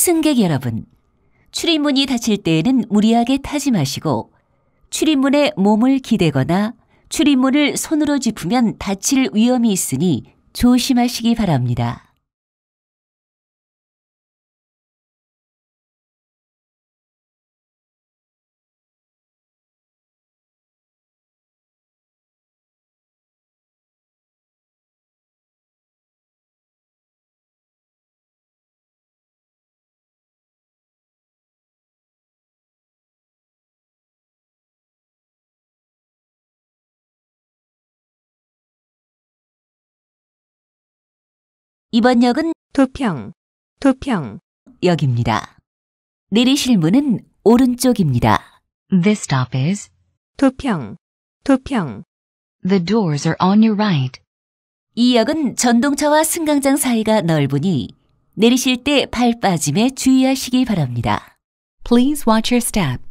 승객 여러분, 출입문이 닫힐 때에는 무리하게 타지 마시고 출입문에 몸을 기대거나 출입문을 손으로 짚으면 다칠 위험이 있으니 조심하시기 바랍니다. 이번 역은 도평, 도평 역입니다. 내리실 문은 오른쪽입니다. This stop is 도평, 도평. The doors are on your right. 이 역은 전동차와 승강장 사이가 넓으니 내리실 때 발 빠짐에 주의하시기 바랍니다. Please watch your step.